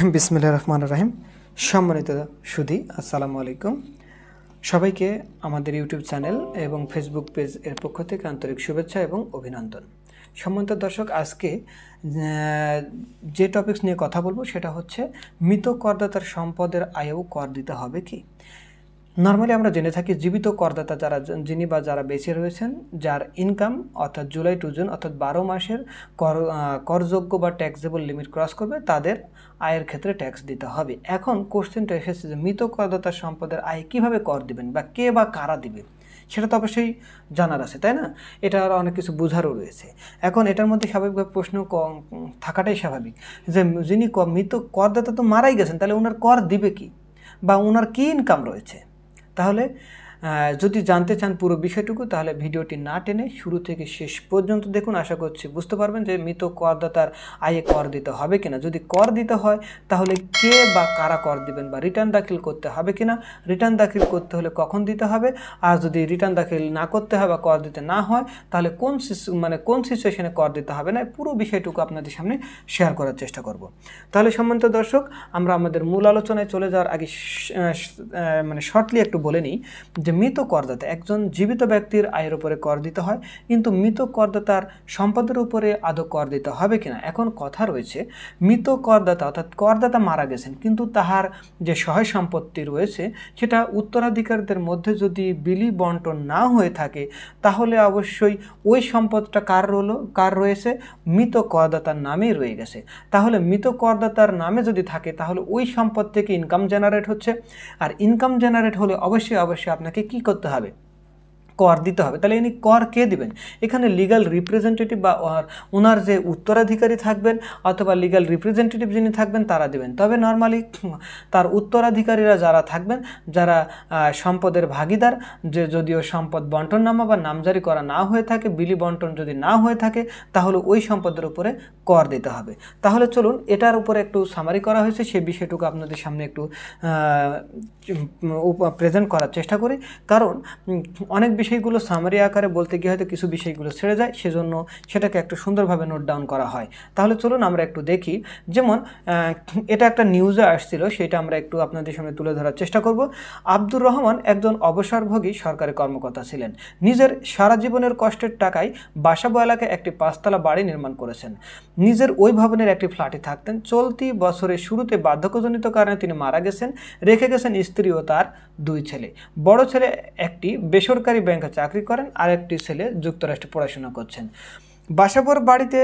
বিসমুল্লা রহমান রাহিম সম্মানিত সুধি আসসালামু আলাইকুম সবাইকে আমাদের ইউটিউব চ্যানেল এবং ফেসবুক পেজ এর পক্ষ থেকে আন্তরিক শুভেচ্ছা এবং অভিনন্দন সম্মানিত দর্শক আজকে যে টপিকস নিয়ে কথা বলবো সেটা হচ্ছে মৃত করদাতার সম্পদের আয়েও কর দিতে হবে কি নর্মালি আমরা জেনে থাকি জীবিত করদাতা যারা যিনি বা যারা বেঁচে রয়েছেন যার ইনকাম অর্থাৎ জুলাই টু জুন অর্থাৎ বারো মাসের কর করযোগ্য বা ট্যাক্সেবল লিমিট ক্রস করবে তাদের আয়ের ক্ষেত্রে ট্যাক্স দিতে হবে এখন কোশ্চেনটা এসেছে যে মৃত করদাতা সম্পদের আয় কিভাবে কর দিবেন বা কে বা কারা দিবে সেটা তো অবশ্যই জানার আছে তাই না এটা আর অনেক কিছু বোঝারও রয়েছে এখন এটার মধ্যে স্বাভাবিকভাবে প্রশ্ন থাকাটাই স্বাভাবিক যে যিনি মৃত করদাতা তো মারাই গেছেন তাহলে ওনার কর দিবে কি বা ওনার কী ইনকাম রয়েছে তাহলে যদি জানতে চান পুরো বিষয়টুকু তাহলে ভিডিওটি না টেনে শুরু থেকে শেষ পর্যন্ত দেখুন আশা করছি বুঝতে পারবেন যে মৃত করদাতার আয়ে কর দিতে হবে কিনা যদি কর দিতে হয় তাহলে কে বা কারা কর দিবেন বা রিটার্ন দাখিল করতে হবে কিনা রিটার্ন দাখিল করতে হলে কখন দিতে হবে আর যদি রিটার্ন দাখিল না করতে হয় বা কর দিতে না হয় তাহলে কোন মানে কোন সিচুয়েশনে কর দিতে হবে না পুরো বিষয়টুকু আপনাদের সামনে শেয়ার করার চেষ্টা করব তাহলে সম্মানিত দর্শক আমরা আমাদের মূল আলোচনায় চলে যাওয়ার আগে মানে শর্টলি একটু বলে নিই যে যে মৃত করদাতা একজন জীবিত ব্যক্তির আয়ের উপরে কর দিতে হয় কিন্তু মৃত করদাতার সম্পদের উপরে আদৌ কর দিতে হবে কিনা এখন কথা রয়েছে মৃত করদাতা অর্থাৎ করদাতা মারা গেছেন কিন্তু তাহার যে সহায় সম্পত্তি রয়েছে সেটা উত্তরাধিকারীদের মধ্যে যদি বিলি বন্টন না হয়ে থাকে তাহলে অবশ্যই ওই সম্পদটা কার রল কার রয়েছে মৃত করদাতার নামেই রয়ে গেছে তাহলে মৃত করদাতার নামে যদি থাকে তাহলে ওই সম্পদ থেকে ইনকাম জেনারেট হচ্ছে আর ইনকাম জেনারেট হলে অবশ্যই অবশ্যই আপনাকে করতে কি করতে হবে কর দিতে হবে তাহলে ইনি কর কে দিবেন এখানে লিগাল রিপ্রেজেন্টেটিভ বা ওনার যে উত্তরাধিকারী থাকবেন অথবা লিগাল রিপ্রেজেন্টেটিভ যিনি থাকবেন তারা দিবেন তবে নর্মালি তার উত্তরাধিকারীরা যারা থাকবেন যারা সম্পদের ভাগিদার যে যদিও সম্পদ বন্টন নামা বা নামজারি করা না হয়ে থাকে বিলি বন্টন যদি না হয়ে থাকে তাহলে ওই সম্পদের উপরে কর দিতে হবে তাহলে চলুন এটার উপরে একটু সামারি করা হয়েছে সে বিষয়টুকু আপনাদের সামনে একটু প্রেজেন্ট করার চেষ্টা করি কারণ অনেক বেশি বিষয়গুলো সামারি আকারে বলতে গিয়ে হয়তো কিছু বিষয়গুলো ছেড়ে যায় সেজন্য সেটাকে একটু সুন্দরভাবে নোট ডাউন করা হয় তাহলে চলুন আমরা একটু দেখি যেমন এটা একটা নিউজে আসছিল সেটা আমরা একটু আপনাদের সামনে তুলে ধরার চেষ্টা করব আব্দুর রহমান একজন অবসরভোগী সরকারি কর্মকর্তা ছিলেন নিজের সারা জীবনের কষ্টের টাকায় বাসাবো এলাকায় একটি পাঁচতলা বাড়ি নির্মাণ করেছেন নিজের ওই ভবনের একটি ফ্ল্যাটে থাকতেন চলতি বছরের শুরুতে বার্ধক্যজনিত কারণে তিনি মারা গেছেন রেখে গেছেন স্ত্রী ও তার দুই ছেলে বড় ছেলে একটি বেসরকারি ব্যাংকে চাকরি করেন আর একটি ছেলে যুক্তরাষ্ট্রে পড়াশোনা করছেন বাসাবর বাড়িতে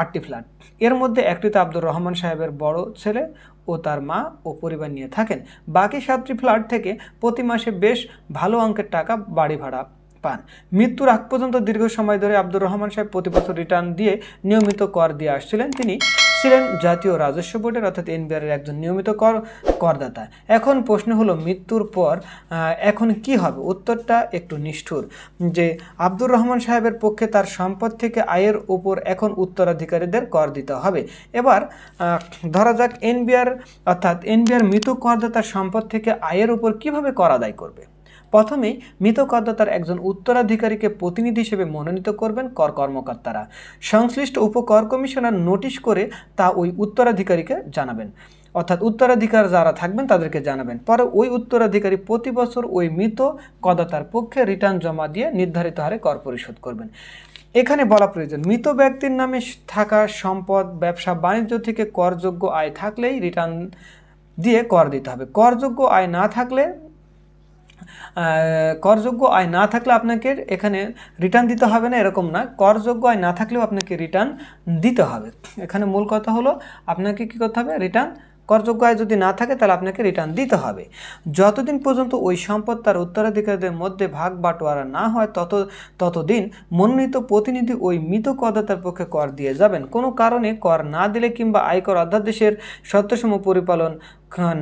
আটটি ফ্ল্যাট এর মধ্যে একটিতে আব্দুর রহমান সাহেবের বড় ছেলে ও তার মা ও পরিবার নিয়ে থাকেন বাকি সাতটি ফ্ল্যাট থেকে প্রতি মাসে বেশ ভালো অঙ্কের টাকা বাড়ি ভাড়া পান মৃত্যুর আগ পর্যন্ত দীর্ঘ সময় ধরে আব্দুর রহমান সাহেব প্রতি বছর রিটার্ন দিয়ে নিয়মিত কর দিয়ে আসছিলেন তিনি ছিলেন জাতীয় রাজস্ব বোর্ডের অর্থাৎ এনবিআরের একজন নিয়মিত কর করদাতা এখন প্রশ্ন হলো মৃত্যুর পর এখন কি হবে উত্তরটা একটু নিষ্ঠুর যে আব্দুর রহমান সাহেবের পক্ষে তার সম্পদ থেকে আয়ের উপর এখন উত্তরাধিকারীদের কর দিতে হবে এবার ধরা যাক এনবিআর অর্থাৎ এনবিআর মৃত করদাতার সম্পদ থেকে আয়ের উপর কিভাবে কর আদায় করবে প্রথমেই মৃত করদাতার একজন উত্তরাধিকারীকে প্রতিনিধি হিসেবে মনোনীত করবেন কর কর্মকর্তারা সংশ্লিষ্ট উপকর কমিশনার নোটিশ করে তা ওই উত্তরাধিকারীকে জানাবেন অর্থাৎ উত্তরাধিকার যারা থাকবেন তাদেরকে জানাবেন পরে ওই উত্তরাধিকারী প্রতি বছর ওই মৃত করদাতার পক্ষে রিটার্ন জমা দিয়ে নির্ধারিত হারে কর পরিশোধ করবেন এখানে বলা প্রয়োজন মৃত ব্যক্তির নামে থাকা সম্পদ ব্যবসা বাণিজ্য থেকে করযোগ্য আয় থাকলেই রিটার্ন দিয়ে কর দিতে হবে করযোগ্য আয় না থাকলে করযোগ্য আয় না থাকলে আপনাকে এখানে রিটার্ন দিতে হবে না এরকম না করযোগ্য আয় না থাকলেও আপনাকে রিটার্ন দিতে হবে এখানে মূল কথা হলো আপনাকে কি করতে হবে রিটার্ন করযোগ্য আয় যদি না থাকে তাহলে আপনাকে রিটার্ন দিতে হবে যতদিন পর্যন্ত ওই সম্পদ তার উত্তরাধিকারীদের মধ্যে ভাগ বাটোয়ারা না হয় তত ততদিন মনোনীত প্রতিনিধি ওই মৃত করদাতার পক্ষে কর দিয়ে যাবেন কোনো কারণে কর না দিলে কিংবা আয়কর অধ্যাদেশের সত্যসম পরিপালন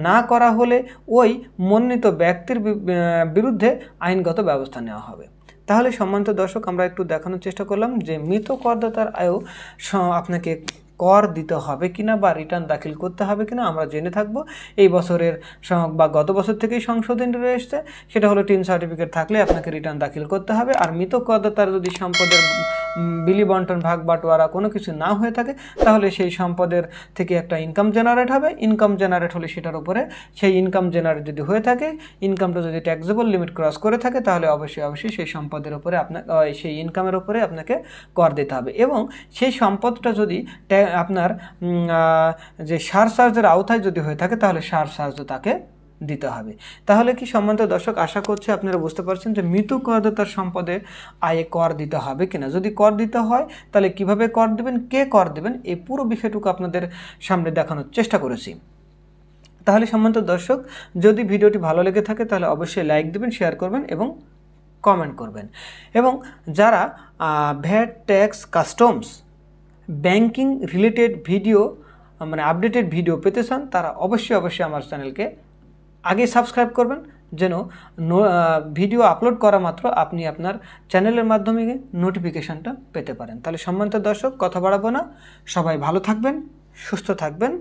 না করা হলে ওই মনোনীত ব্যক্তির বিরুদ্ধে আইনগত ব্যবস্থা নেওয়া হবে তাহলে সম্মানিত দর্শক আমরা একটু দেখানোর চেষ্টা করলাম যে মৃত করদাতার আয়ও আপনাকে কর দিতে হবে কিনা বা রিটার্ন দাখিল করতে হবে কিনা আমরা জেনে থাকব এই বছরের বা গত বছর থেকেই সংশোধন রয়েছে সেটা হলো টিন সার্টিফিকেট থাকলে আপনাকে রিটার্ন দাখিল করতে হবে আর মৃত করদাতার যদি সম্পদের বিলি বন্টন ভাগ বাটোয়ারা কোনো কিছু না হয়ে থাকে তাহলে সেই সম্পদের থেকে একটা ইনকাম জেনারেট হবে ইনকাম জেনারেট হলে সেটার উপরে সেই ইনকাম জেনারেট যদি হয়ে থাকে ইনকামটা যদি ট্যাক্সেবল লিমিট ক্রস করে থাকে তাহলে অবশ্যই অবশ্যই সেই সম্পদের উপরে আপনার সেই ইনকামের উপরে আপনাকে কর দিতে হবে এবং সেই সম্পদটা যদি আপনার যে সার চার্জের আওতায় যদি হয়ে থাকে তাহলে সার চার্জও তাকে দিতে হবে তাহলে কি সম্মানিত দর্শক আশা করছে আপনারা বুঝতে পারছেন যে মৃত করদাতার সম্পদে আয়ে কর দিতে হবে কিনা যদি কর দিতে হয় তাহলে কিভাবে কর দেবেন কে কর দেবেন এই পুরো বিষয়টুকু আপনাদের সামনে দেখানোর চেষ্টা করেছি তাহলে সম্মানিত দর্শক যদি ভিডিওটি ভালো লেগে থাকে তাহলে অবশ্যই লাইক দেবেন শেয়ার করবেন এবং কমেন্ট করবেন এবং যারা VAT tax customs banking related video মানে আপডেটেড ভিডিও পেতে চান তারা অবশ্যই অবশ্যই আমার চ্যানেলকে আগে সাবস্ক্রাইব করবেন যেন ভিডিও আপলোড করা মাত্র আপনি আপনার চ্যানেলের মাধ্যমে নোটিফিকেশানটা পেতে পারেন তাহলে সম্মানিত দর্শক কথা বাড়াবো না সবাই ভালো থাকবেন সুস্থ থাকবেন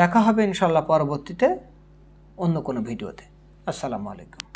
দেখা হবে ইনশাল্লাহ পরবর্তীতে অন্য কোনো ভিডিওতে আসসালামু আলাইকুম